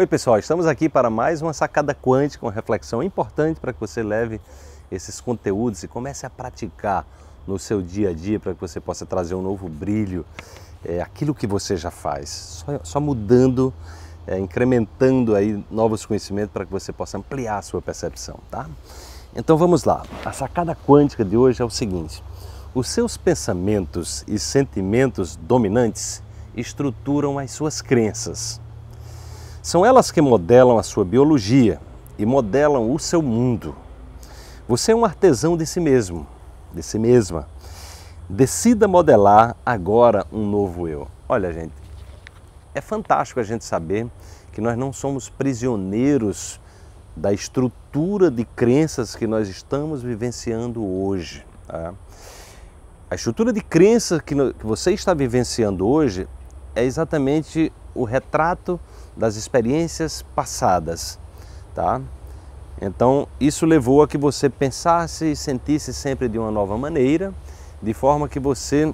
Oi, pessoal, estamos aqui para mais uma sacada quântica, uma reflexão importante para que você leve esses conteúdos e comece a praticar no seu dia a dia para que você possa trazer um novo brilho. É, aquilo que você já faz, só, só mudando, é, incrementando aí novos conhecimentos para que você possa ampliar a sua percepção, tá? Então vamos lá. A sacada quântica de hoje é o seguinte: os seus pensamentos e sentimentos dominantes estruturam as suas crenças. São elas que modelam a sua biologia e modelam o seu mundo. Você é um artesão de si mesmo, de si mesma. Decida modelar agora um novo eu. Olha, gente, é fantástico a gente saber que nós não somos prisioneiros da estrutura de crenças que nós estamos vivenciando hoje. Tá? A estrutura de crença que, você está vivenciando hoje é exatamente o retrato das experiências passadas, tá? Então, isso levou a que você pensasse e sentisse sempre de uma nova maneira, de forma que você,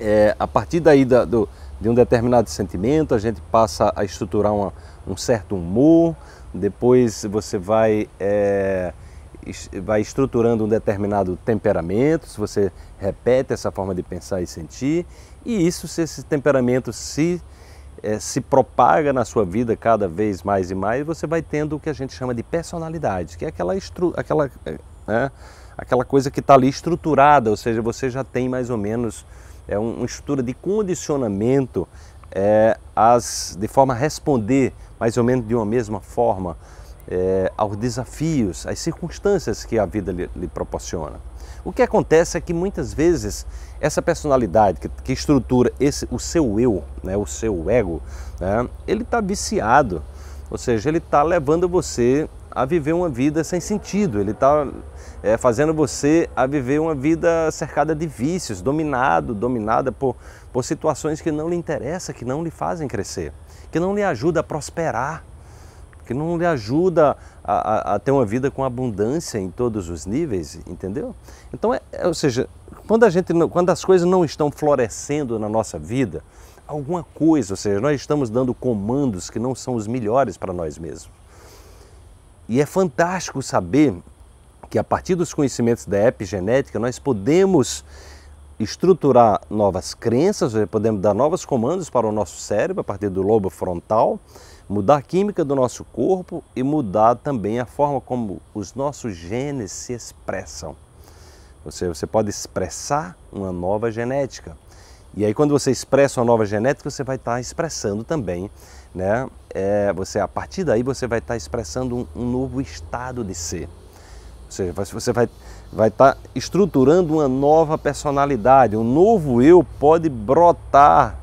é, a partir daí da, do, de um determinado sentimento, a gente passa a estruturar uma, um certo humor, depois você vai, é, vai estruturando um determinado temperamento, se você repete essa forma de pensar e sentir, e isso, se esse temperamento se é, se propaga na sua vida cada vez mais e mais, você vai tendo o que a gente chama de personalidade, que é aquela, estru aquela, é, né, aquela coisa que está ali estruturada, ou seja, você já tem mais ou menos é, uma estrutura de condicionamento é, as, de forma a responder mais ou menos de uma mesma forma é, aos desafios, às circunstâncias que a vida lhe, lhe, proporciona. O que acontece é que muitas vezes essa personalidade que, que estrutura esse, o seu eu, né, o seu ego, né, ele está viciado, ou seja, ele está levando você a viver uma vida sem sentido, ele está é, fazendo você a viver uma vida cercada de vícios, dominado, dominada por, por situações que não lhe interessam, que não lhe fazem crescer, que não lhe ajuda a prosperar que não lhe ajuda a, a, a, ter uma vida com abundância em todos os níveis, entendeu? Então, é, é, ou seja, quando, a gente não, quando as coisas não estão florescendo na nossa vida, alguma coisa, ou seja, nós estamos dando comandos que não são os melhores para nós mesmos. E é fantástico saber que a partir dos conhecimentos da epigenética nós podemos estruturar novas crenças, eh, podemos dar novos comandos para o nosso cérebro a partir do lobo frontal, mudar a química do nosso corpo e mudar também a forma como os nossos genes se expressam. Você, você pode expressar uma nova genética. E aí, quando você expressa uma nova genética, você vai estar tá expressando também, né? É, você, a partir daí, você vai estar tá expressando um, um novo estado de ser. Ou seja, você vai vai estar tá estruturando uma nova personalidade, um novo eu pode brotar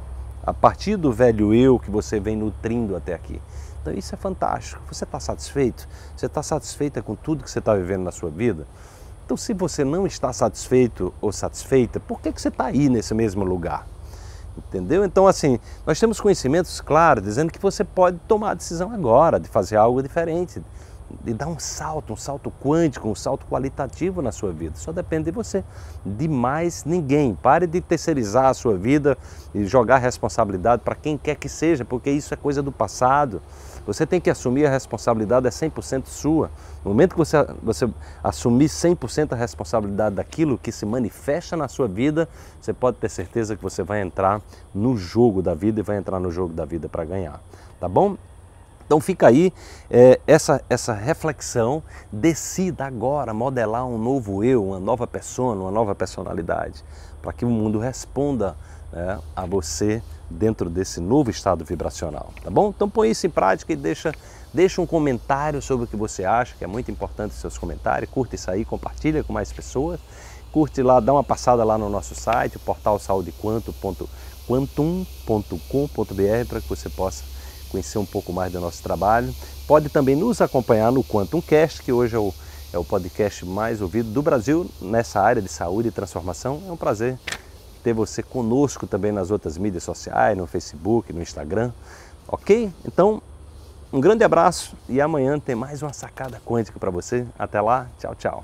a partir do velho eu que você vem nutrindo até aqui. Então isso é fantástico. Você está satisfeito? Você está satisfeita com tudo que você está vivendo na sua vida? Então se você não está satisfeito ou satisfeita, por que, que você está aí nesse mesmo lugar? Entendeu? Então, assim, nós temos conhecimentos claros dizendo que você pode tomar a decisão agora de fazer algo diferente, e dar um salto, um salto quântico, um salto qualitativo na sua vida. Só depende de você, de mais ninguém. Pare de terceirizar a sua vida e jogar a responsabilidade para quem quer que seja, porque isso é coisa do passado. Você tem que assumir a responsabilidade, é 100% sua. No momento que você, você assumir 100% a responsabilidade daquilo que se manifesta na sua vida, você pode ter certeza que você vai entrar no jogo da vida e vai entrar no jogo da vida para ganhar. Tá bom? Então fica aí é, essa, essa reflexão, decida agora modelar um novo eu, uma nova persona, uma nova personalidade, para que o mundo responda né, a você dentro desse novo estado vibracional, tá bom? Então põe isso em prática e deixa, deixa um comentário sobre o que você acha, que é muito importante os seus comentários, curte isso aí, compartilha com mais pessoas, curte lá, dá uma passada lá no nosso site, o portal saudequantum.com.br para que você possa conhecer um pouco mais do nosso trabalho. Pode também nos acompanhar no Quantum Cast, que hoje é o, é o podcast mais ouvido do Brasil nessa área de saúde e transformação. É um prazer ter você conosco também nas outras mídias sociais, no Facebook, no Instagram. Ok? Então, um grande abraço e amanhã tem mais uma sacada quântica para você. Até lá, tchau, tchau.